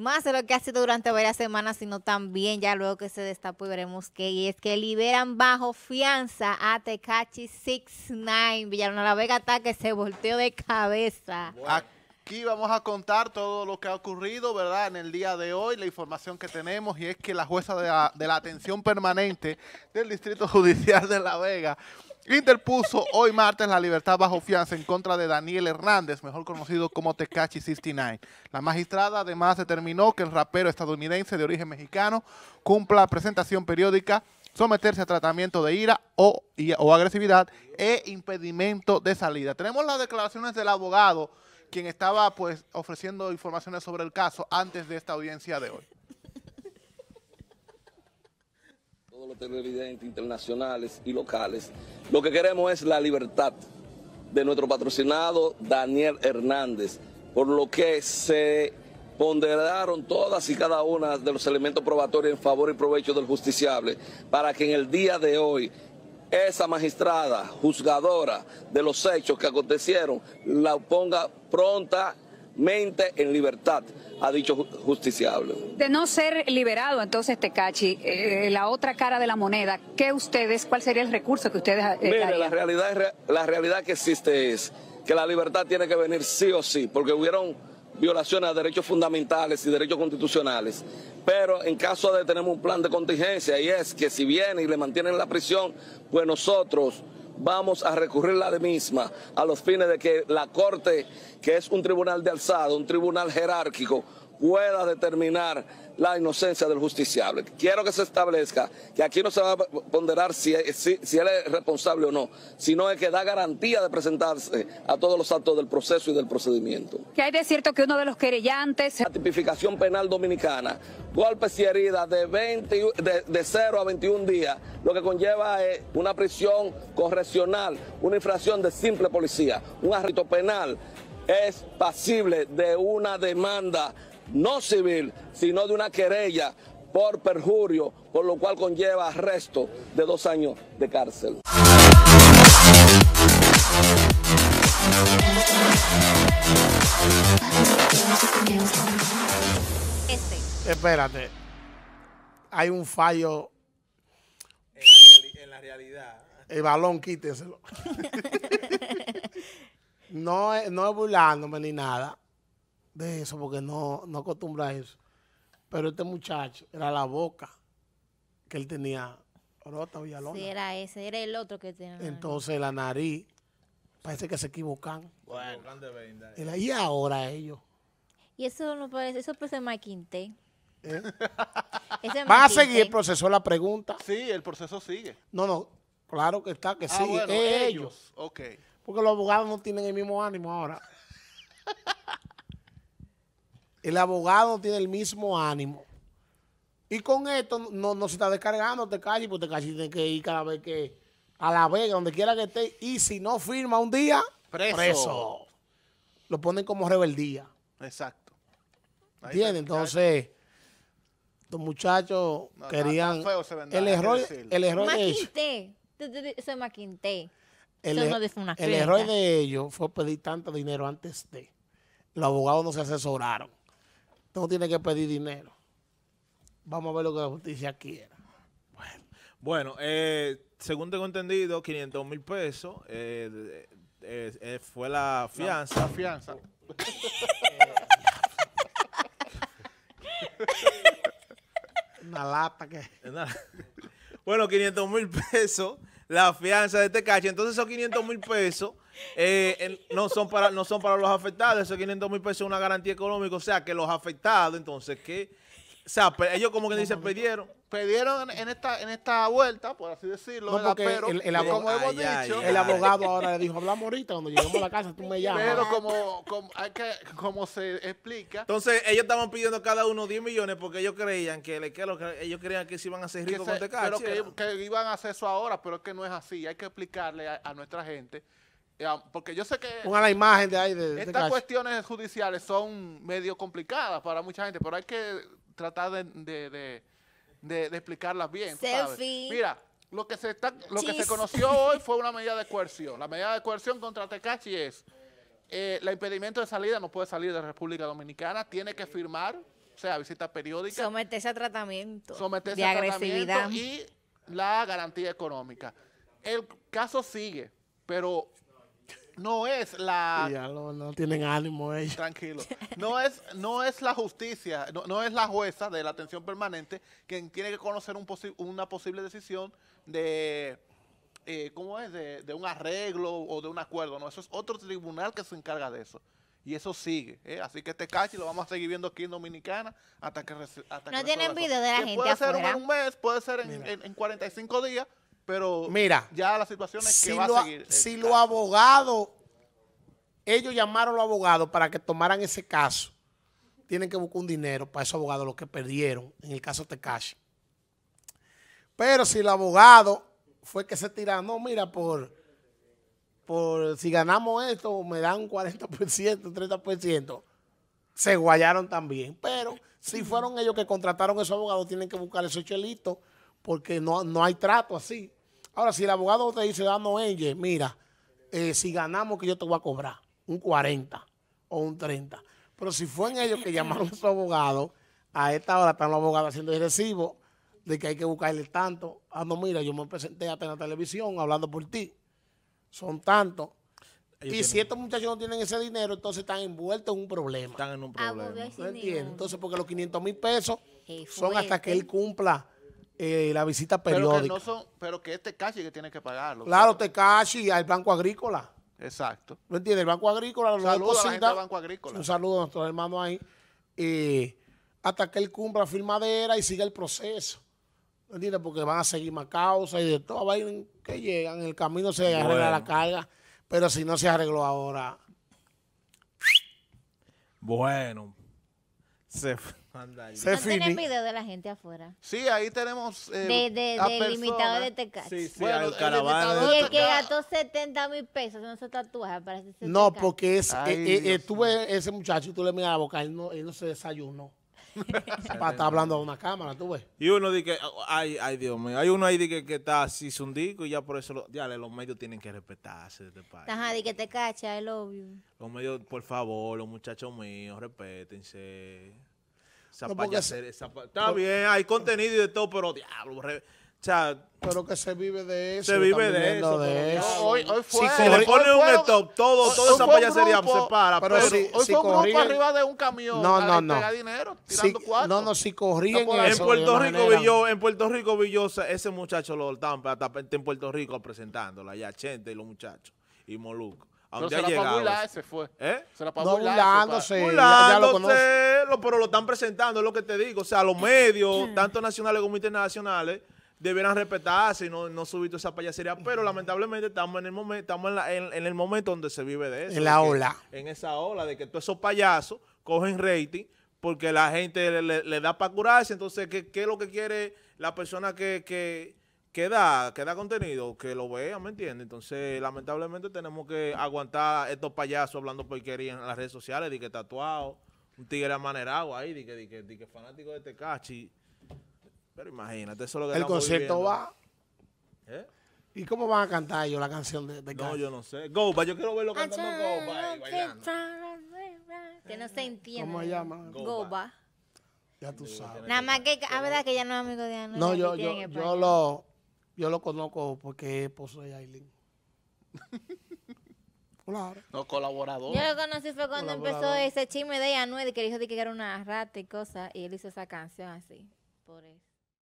más de lo que ha sido durante varias semanas, sino también ya luego que se destapó y veremos qué. Y es que liberan bajo fianza a Tecachi 69. Villarona La Vega está que se volteó de cabeza. Aquí vamos a contar todo lo que ha ocurrido, ¿verdad? En el día de hoy, la información que tenemos, y es que la jueza de la, atención permanente del Distrito Judicial de La Vega interpuso hoy martes la libertad bajo fianza en contra de Daniel Hernández, mejor conocido como Tecachi 69. La magistrada además determinó que el rapero estadounidense de origen mexicano cumpla presentación periódica, someterse a tratamiento de ira o agresividad e impedimento de salida. Tenemos las declaraciones del abogado quien estaba pues ofreciendo informaciones sobre el caso antes de esta audiencia de hoy. Todos los televidentes internacionales y locales, lo que queremos es la libertad de nuestro patrocinado Daniel Hernández, por lo que se ponderaron todas y cada una de los elementos probatorios en favor y provecho del justiciable, para que en el día de hoy esa magistrada juzgadora de los hechos que acontecieron la ponga prontamente en libertad, ha dicho justiciable. De no ser liberado entonces Tecachi, eh, la otra cara de la moneda, ¿qué ustedes, cuál sería el recurso que ustedes... Eh, la realidad, la realidad que existe es que la libertad tiene que venir sí o sí, porque hubieron violaciones a derechos fundamentales y derechos constitucionales pero en caso de tener un plan de contingencia y es que si viene y le mantienen la prisión, pues nosotros vamos a recurrir la de misma a los fines de que la Corte, que es un tribunal de alzado, un tribunal jerárquico, pueda determinar la inocencia del justiciable. Quiero que se establezca que aquí no se va a ponderar si, si, él es responsable o no, sino es que da garantía de presentarse a todos los actos del proceso y del procedimiento. Que hay de cierto que uno de los querellantes... La tipificación penal dominicana, golpes y heridas de, 20, de, de 0 a 21 días, lo que conlleva es una prisión correccional, una infracción de simple policía, un arresto penal es pasible de una demanda no civil, sino de una querella por perjurio, por lo cual conlleva arresto de dos años de cárcel. Espérate, hay un fallo en la, realidad. El balón, quíteselo. no, no es burlándome ni nada de eso porque no, no acostumbra a eso. Pero este muchacho era la boca que él tenía rota Sí, era ese, era el otro que tenía. Entonces la nariz, parece que se equivocan. Bueno, eh. y ahora ellos. Y eso no parece, eso parece Maquinte. ¿Eh? ¿Va a seguir el proceso la pregunta? Sí, el proceso sigue. No, no, claro que está, que ah, sigue. ellos. Porque los abogados no tienen el mismo ánimo ahora. El abogado tiene el mismo ánimo. Y con esto no, no se está descargando Tecachi, porque Tecachi tiene que ir cada vez que a La Vega, donde quiera que esté. Y si no firma un día, preso. Lo ponen como rebeldía. Exacto. ¿Entiendes? Entonces, los muchachos querían. el error, de ellos. Se maquinté. El, er- el error de ellos fue pedir tanto dinero antes de. Los abogados no se asesoraron. Tú no tienes que pedir dinero. Vamos a ver lo que la justicia quiera. Bueno, eh, según tengo entendido, 500 mil pesos eh, eh, fue la fianza. la fianza. Una lata que... bueno, 500 mil pesos, la fianza de este cacho. Entonces esos 500 mil pesos eh, no, son para, no son para los afectados, esos 500 mil pesos es una garantía económica, o sea que los afectados, entonces, que O sea, ellos como que dicen, pidieron pidieron en esta, en esta vuelta, por así decirlo, pero, el, abogado, como hemos dicho, el abogado ahora le dijo, hablamos ahorita, cuando llegamos a la casa, tú me llamas. Pero como, hay que, se explica. Entonces, ellos estaban pidiendo cada uno 10 millones porque ellos creían que, ellos creían que se iban a hacer ricos con caso. Pero ¿eh? que, iban a hacer eso ahora, pero es que no es así. Hay que explicarle a nuestra gente eh, ah, porque yo sé que... la imagen de ahí. estas cuestiones judiciales son medio complicadas para mucha gente, pero hay que tratar de, explicarlas bien. Mira, lo que se conoció hoy fue una medida de coerción. La medida de coerción contra Tecachi es, el eh, impedimento de salida no puede salir de la República Dominicana, tiene que firmar, o sea, visita periódica. Someterse a tratamiento. Someterse agresividad. y la garantía económica. El caso sigue, pero no es la... no tienen ánimo ella Tranquilo. No es, no es la justicia, no, es la jueza de la atención permanente quien tiene que conocer un una posible decisión de... Eh, ¿Cómo es? De, un arreglo o de un acuerdo. No, eso es otro tribunal que se encarga de eso. Y eso sigue. ¿eh? Así que este cachi lo vamos a seguir viendo aquí en Dominicana hasta que... Hasta no tienen video de la gente Puede ser en un mes, puede ser en, en 45 días, pero mira, ya la situación es si que a Si los abogados, ellos llamaron a los abogados para que tomaran ese caso, tienen que buscar un dinero para esos abogados, los que perdieron en el caso Tecashi. Pero si el abogado fue que se tiraron, no, mira, por, por si ganamos esto, me dan un 40%, 30%, se guayaron también. Pero si fueron ellos que contrataron a esos abogados, tienen que buscar esos chelitos porque no, no hay trato así. Ahora, si el abogado te dice, ah, no Enge, mira, eh, si ganamos que yo te voy a cobrar un 40 o un 30. Pero si fue en ellos que llamaron a su abogado, a esta hora están los abogados haciendo el recibo de que hay que buscarle tanto. Ah, no, mira, yo me presenté hasta en la televisión hablando por ti. Son tantos. Y si estos muchachos no tienen ese dinero, entonces están envueltos en un problema. Están en un problema. ¿No entiendo. Entonces, porque los 500 mil pesos son hasta que él cumpla eh, la visita periódica. Pero que, no son, pero que es este que tiene que pagarlo. Claro, este cache y al Banco Agrícola. Exacto. ¿No entiendes? El Banco Agrícola los del Un saludo a nuestros hermanos ahí. hasta que él cumpla firmadera y siga el proceso. ¿No entiendes? Porque van a seguir más causas y de todo. Va que llegan, en el camino se arregla la carga. Pero si no se arregló ahora. Bueno. Se fue. Andale. Se video de la gente afuera. Sí, ahí tenemos. Eh, de, de, limitado de bueno, el Y el que gastó 70 mil pesos en esos tatuaje no, porque es, eh, eh, ese muchacho y tú le miras la boca, él no, se desayunó. para estar hablando a una cámara, tú ves. Y uno dice, ay, ay, Dios mío, hay uno ahí que, que está así zundico y ya por eso, los medios tienen que respetarse. Este Ajá, di que te cacha, el obvio. Los medios, por favor, los muchachos míos, respétense esa no, esa Está bien, hay contenido y de todo, pero diablo, o sea, pero que se vive de eso. Se vive de eso. hoy, hoy, fue. Si se le pone un stop, todo, toda esa payasería grupo, se para. Pero, si, hoy si fue arriba de un camión no, no, no. dinero, tirando si, No, no, si corrían en, Puerto Rico vi yo, en Puerto Rico vi yo ese muchacho lo hasta en Puerto Rico presentándolo ya Chente y los muchachos y Molucos. ¿A se llegado? se fue. ¿Eh? Se la pagó no, ya, lo pero lo están presentando, es lo que te digo. O sea, los medios, tanto nacionales como internacionales, debieran respetarse y no, no subir toda esa payasería. Pero lamentablemente estamos en el momento, estamos en, el momento donde se vive de eso. En la ola. En esa ola de que todos esos payasos cogen rating porque la gente le, da para curarse. Entonces, ¿qué, es lo que quiere la persona que queda queda contenido, que lo vean, ¿me entiendes? Entonces, lamentablemente tenemos que aguantar estos payasos hablando porquería en las redes sociales, de que tatuado, un tigre amanerado ahí, de que, de que, de que fanático este Pero imagínate, eso es lo que El concierto va. ¿Eh? ¿Y cómo van a cantar ellos la canción de Tecachi? No, yo no sé. Goba, yo quiero verlo cantando Goba Que no se entiende. ¿Cómo se llama? Goba. Ya tú sabes. Nada más que, a ah, verdad que ya no es amigo de Ana. No, yo, yo, yo lo yo lo conozco porque es pues, esposo de Aileen. claro. No, colaborador. Yo lo conocí fue cuando empezó ese chisme de Anuel que dijo que era una rata y cosas y él hizo esa canción así, por eso.